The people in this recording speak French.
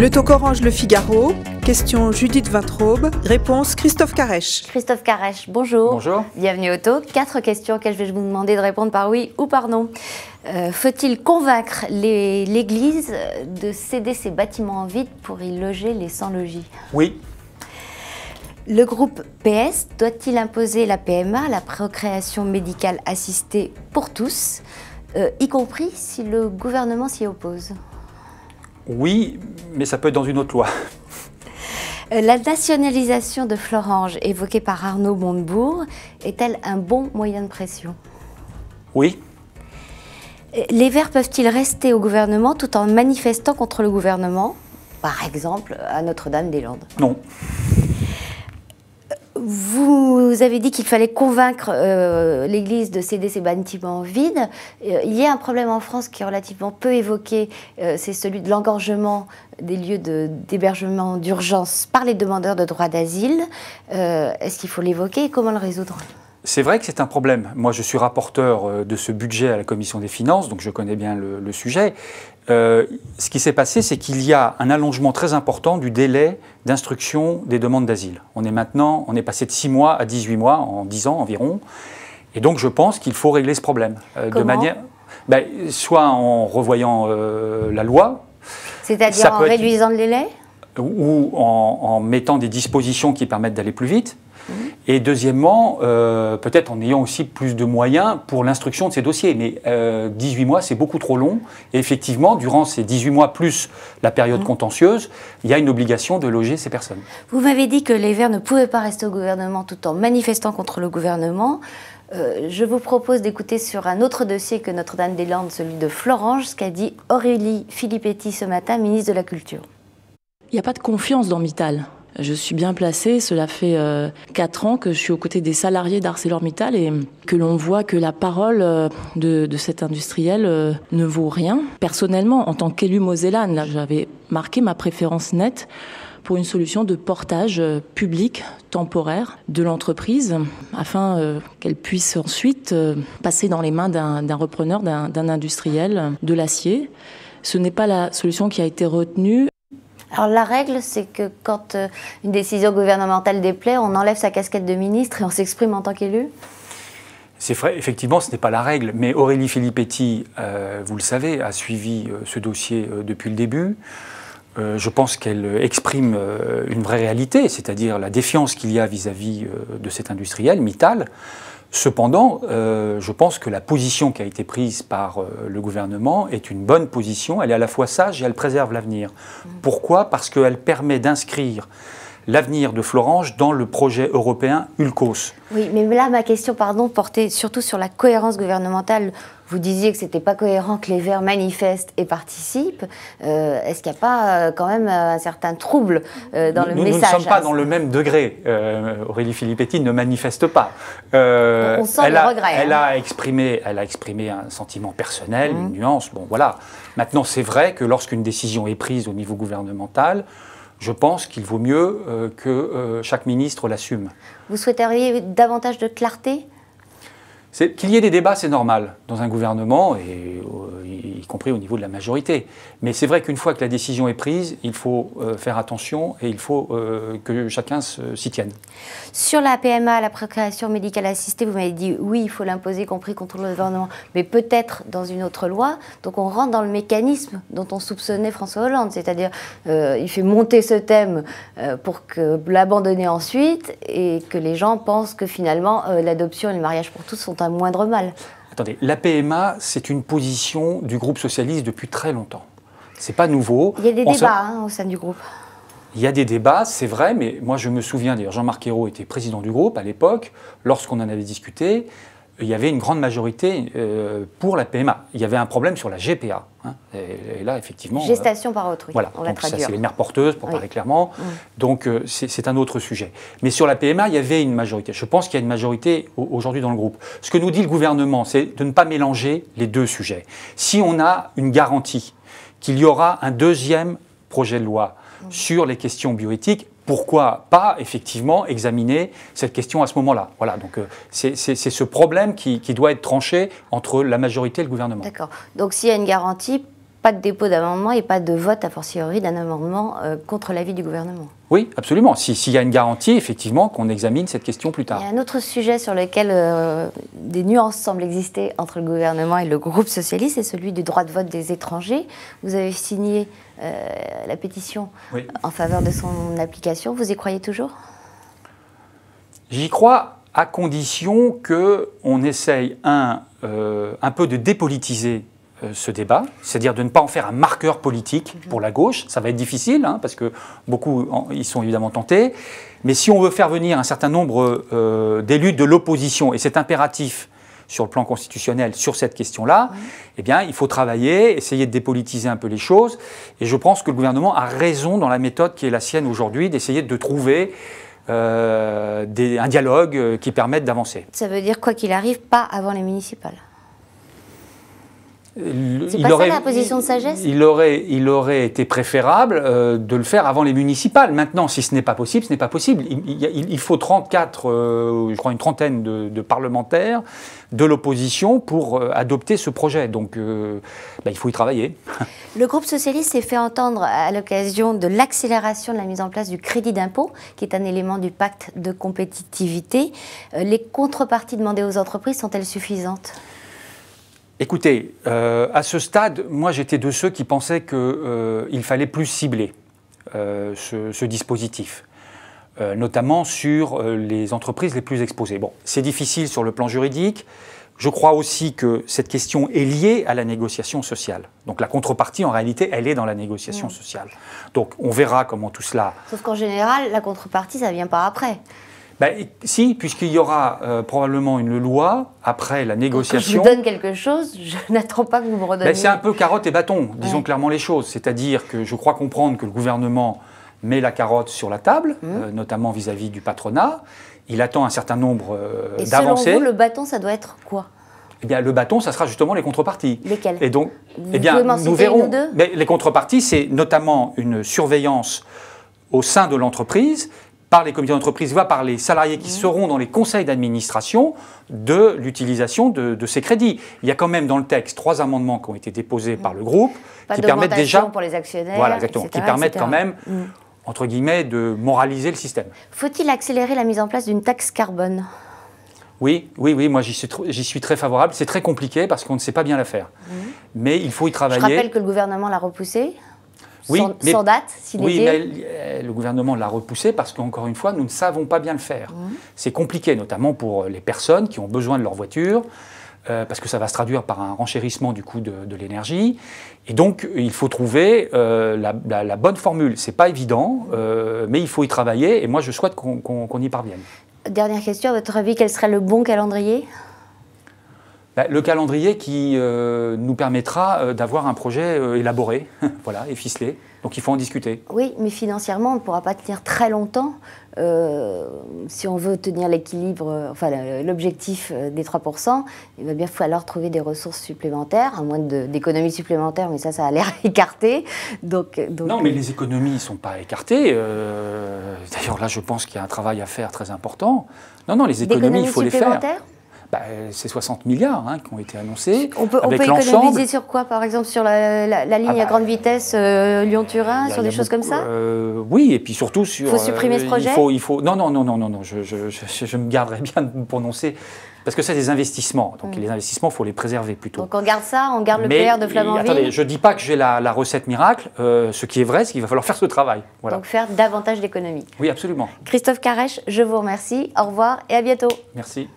Le Tocorange Orange Le Figaro, question Judith Vintraube, réponse Christophe Carèche. Christophe Carèche, bonjour. Bonjour. Bienvenue au Talk. Quatre questions auxquelles je vais vous demander de répondre par oui ou par non. Euh, faut-il convaincre l'Église de céder ses bâtiments en vide pour y loger les sans-logis Oui. Le groupe PS doit-il imposer la PMA, la procréation médicale assistée pour tous, euh, y compris si le gouvernement s'y oppose oui, mais ça peut être dans une autre loi. Euh, la nationalisation de Florange, évoquée par Arnaud Montebourg, est-elle un bon moyen de pression Oui. Euh, les Verts peuvent-ils rester au gouvernement tout en manifestant contre le gouvernement Par exemple, à Notre-Dame-des-Landes Non. Vous avez dit qu'il fallait convaincre euh, l'Église de céder ses bâtiments vides. Euh, il y a un problème en France qui est relativement peu évoqué, euh, c'est celui de l'engorgement des lieux d'hébergement d'urgence par les demandeurs de droit d'asile. Est-ce qu'il faut l'évoquer et comment le résoudre c'est vrai que c'est un problème. Moi, je suis rapporteur euh, de ce budget à la Commission des finances, donc je connais bien le, sujet. Euh, ce qui s'est passé, c'est qu'il y a un allongement très important du délai d'instruction des demandes d'asile. On est maintenant, on est passé de 6 mois à 18 mois, en 10 ans environ. Et donc, je pense qu'il faut régler ce problème. Euh, de manière. Ben, soit en revoyant la loi. C'est-à-dire en réduisant le délai Ou en mettant des dispositions qui permettent d'aller plus vite. Et deuxièmement, euh, peut-être en ayant aussi plus de moyens pour l'instruction de ces dossiers. Mais 18 euh, mois, c'est beaucoup trop long. Et effectivement, durant ces 18 mois plus la période mmh. contentieuse, il y a une obligation de loger ces personnes. Vous m'avez dit que les Verts ne pouvaient pas rester au gouvernement tout en manifestant contre le gouvernement. Euh, je vous propose d'écouter sur un autre dossier que Notre-Dame-des-Landes, celui de Florange, ce qu'a dit Aurélie Filippetti ce matin, ministre de la Culture. Il n'y a pas de confiance dans Mittal. Je suis bien placée, cela fait euh, quatre ans que je suis aux côtés des salariés d'ArcelorMittal et que l'on voit que la parole euh, de, cet industriel euh, ne vaut rien. Personnellement, en tant qu'élu Mosellane, j'avais marqué ma préférence nette pour une solution de portage public temporaire de l'entreprise afin qu'elle puisse ensuite passer dans les mains d'un repreneur, d'un industriel de l'acier. Ce n'est pas la solution qui a été retenue. Alors la règle, c'est que quand euh, une décision gouvernementale déplaît, on enlève sa casquette de ministre et on s'exprime en tant qu'élu c'est vrai, effectivement, ce n'est pas la règle, mais Aurélie Filippetti, euh, vous le savez, a suivi euh, ce dossier depuis le début. je pense qu'elle exprime une vraie réalité, c'est-à-dire la défiance qu'il y a vis-à-vis -vis, de cet industriel, Mittal. Cependant, euh, je pense que la position qui a été prise par euh, le gouvernement est une bonne position. Elle est à la fois sage et elle préserve l'avenir. Mm. Pourquoi Parce qu'elle permet d'inscrire l'avenir de Florence dans le projet européen ULCOS. Oui, mais là, ma question, pardon, portait surtout sur la cohérence gouvernementale. Vous disiez que ce n'était pas cohérent que les Verts manifestent et participent. Euh, est-ce qu'il n'y a pas euh, quand même euh, un certain trouble dans le message Nous ne sommes pas dans le même degré. Aurélie Filippetti ne manifeste pas. On sent elle le a, regret. Hein. Elle, a exprimé, un sentiment personnel, mmh. une nuance. Bon, voilà. Maintenant, c'est vrai que lorsqu'une décision est prise au niveau gouvernemental, je pense qu'il vaut mieux euh, que euh, chaque ministre l'assume. Vous souhaiteriez davantage de clarté Qu'il y ait des débats, c'est normal dans un gouvernement, et euh, y compris au niveau de la majorité. Mais c'est vrai qu'une fois que la décision est prise, il faut euh, faire attention et il faut euh, que chacun s'y tienne. Sur la PMA, la procréation médicale assistée, vous m'avez dit oui, il faut l'imposer, y compris contre le gouvernement, mais peut-être dans une autre loi. Donc on rentre dans le mécanisme dont on soupçonnait François Hollande, c'est-à-dire euh, il fait monter ce thème pour l'abandonner ensuite et que les gens pensent que finalement l'adoption et le mariage pour tous sont un moindre mal. Attendez, la PMA, c'est une position du groupe socialiste depuis très longtemps. C'est pas nouveau. Il y a des débats hein, au sein du groupe. Il y a des débats, c'est vrai, mais moi je me souviens, d'ailleurs Jean-Marc Ayrault était président du groupe à l'époque, lorsqu'on en avait discuté, il y avait une grande majorité euh, pour la PMA. Il y avait un problème sur la GPA. Hein. et, là, effectivement. Gestation euh, par autrui. Voilà, ça, c'est les mères porteuses, pour parler clairement. Mm. Donc, euh, c'est un autre sujet. Mais sur la PMA, il y avait une majorité. Je pense qu'il y a une majorité aujourd'hui dans le groupe. Ce que nous dit le gouvernement, c'est de ne pas mélanger les deux sujets. Si on a une garantie qu'il y aura un deuxième projet de loi mm. sur les questions bioéthiques, pourquoi pas effectivement examiner cette question à ce moment-là Voilà, donc euh, c'est ce problème qui, qui, doit être tranché entre la majorité et le gouvernement. D'accord. Donc s'il y a une garantie, pas de dépôt d'amendement et pas de vote, a fortiori, d'un amendement euh, contre l'avis du gouvernement. Oui, absolument. S'il y a une garantie, effectivement, qu'on examine cette question plus tard. Il y a un autre sujet sur lequel euh, des nuances semblent exister entre le gouvernement et le groupe socialiste, c'est celui du droit de vote des étrangers. Vous avez signé euh, la pétition en faveur de son application. Vous y croyez toujours J'y crois à condition qu'on essaye, un, un peu de dépolitiser euh, ce débat, c'est-à-dire de ne pas en faire un marqueur politique mhm. pour la gauche. Ça va être difficile, hein, parce que beaucoup y sont évidemment tentés. Mais si on veut faire venir un certain nombre euh, d'élus de l'opposition, et c'est impératif sur le plan constitutionnel sur cette question-là, mhm. eh bien, il faut travailler, essayer de dépolitiser un peu les choses. Et je pense que le gouvernement a raison dans la méthode qui est la sienne aujourd'hui d'essayer de trouver euh, un dialogue qui permette d'avancer. Ça veut dire, quoi qu'il arrive, pas avant les municipales euh, C'est aurait, la position de sagesse il aurait, été préférable euh, de le faire avant les municipales. Maintenant, si ce n'est pas possible, ce n'est pas possible. Il, faut 34, euh, je crois une trentaine de, parlementaires de l'opposition pour adopter ce projet. Donc, bah, il faut y travailler. Le groupe socialiste s'est fait entendre à l'occasion de l'accélération de la mise en place du crédit d'impôt, qui est un élément du pacte de compétitivité. les contreparties demandées aux entreprises sont-elles suffisantes Écoutez, euh, à ce stade, moi j'étais de ceux qui pensaient qu'il euh, fallait plus cibler euh, ce, dispositif, notamment sur les entreprises les plus exposées. Bon, c'est difficile sur le plan juridique. Je crois aussi que cette question est liée à la négociation sociale. Donc la contrepartie, en réalité, elle est dans la négociation mm. sociale. Donc on verra comment tout cela. Sauf qu'en général, la contrepartie, ça ne vient pas après. Bah, si, puisqu'il y aura euh, probablement une loi après la négociation. Si je vous donne quelque chose, je n'attends pas que vous me redonniez. Bah, c'est un peu carotte et bâton, disons clairement les choses. C'est-à-dire que je crois comprendre que le gouvernement met la carotte sur la table, mmh. euh, notamment vis-à-vis du patronat. Il attend un certain nombre euh, d'avancées. le bâton, ça doit être quoi eh bien, le bâton, ça sera justement les contreparties. Lesquelles Et donc, eh bien, nous verrons. les contreparties, c'est notamment une surveillance au sein de l'entreprise par les comités d'entreprise, voire par les salariés qui mmh. seront dans les conseils d'administration de l'utilisation de, ces crédits. Il y a quand même dans le texte trois amendements qui ont été déposés mmh. par le groupe qui permettent déjà pour les voilà, qui permettent quand même mmh. entre guillemets de moraliser le système. Faut-il accélérer la mise en place d'une taxe carbone oui, oui, oui, moi j'y suis, très favorable. C'est très compliqué parce qu'on ne sait pas bien la faire. Mais il faut y travailler. Je rappelle que le gouvernement l'a repoussé oui, mais, date, euh, le gouvernement l'a repoussé parce qu'encore une fois, nous ne savons pas bien le faire. Mmh. C'est compliqué, notamment pour euh, les personnes qui ont besoin de leur voiture. Euh, parce que ça va se traduire par un renchérissement du coût de, l'énergie. Et donc, il faut trouver la, bonne formule. C'est pas évident, mais il faut y travailler. Et moi, je souhaite qu'on y parvienne. Dernière question, à votre avis, quel serait le bon calendrier bah, le calendrier qui euh, nous permettra euh, d'avoir un projet euh, élaboré voilà, et ficelé. Donc il faut en discuter. Oui, mais financièrement, on ne pourra pas tenir très longtemps si on veut tenir l'équilibre, enfin l'objectif des 3%, il va bien falloir trouver des ressources supplémentaires, à moins d'économies supplémentaires, mais ça, ça a l'air écarté. Donc, non, mais les économies ne sont pas écartées. D'ailleurs, là, je pense qu'il y a un travail à faire très important. Non, non, les économies, il faut les faire. Bah, c'est 60 milliards hein, qui ont été annoncés. On peut, on économiser sur quoi, par exemple, sur la, ligne ah à bah, grande vitesse euh, Lyon-Turin, sur des choses comme ça euh, Oui, et puis surtout sur. Il faut supprimer ce euh, projet il faut, Non, non, non, non, non, non je, me garderai bien de me prononcer. Parce que c'est des investissements. Donc, hmm. les investissements, il faut les préserver plutôt. Donc, on garde ça, on garde le PR de Flamanville. Attendez, je ne dis pas que j'ai la, recette miracle. ce qui est vrai, c'est qu'il va falloir faire ce travail. Donc, faire davantage d'économies. Oui, absolument. Christophe Carèche, je vous remercie. Au revoir et à bientôt. Merci.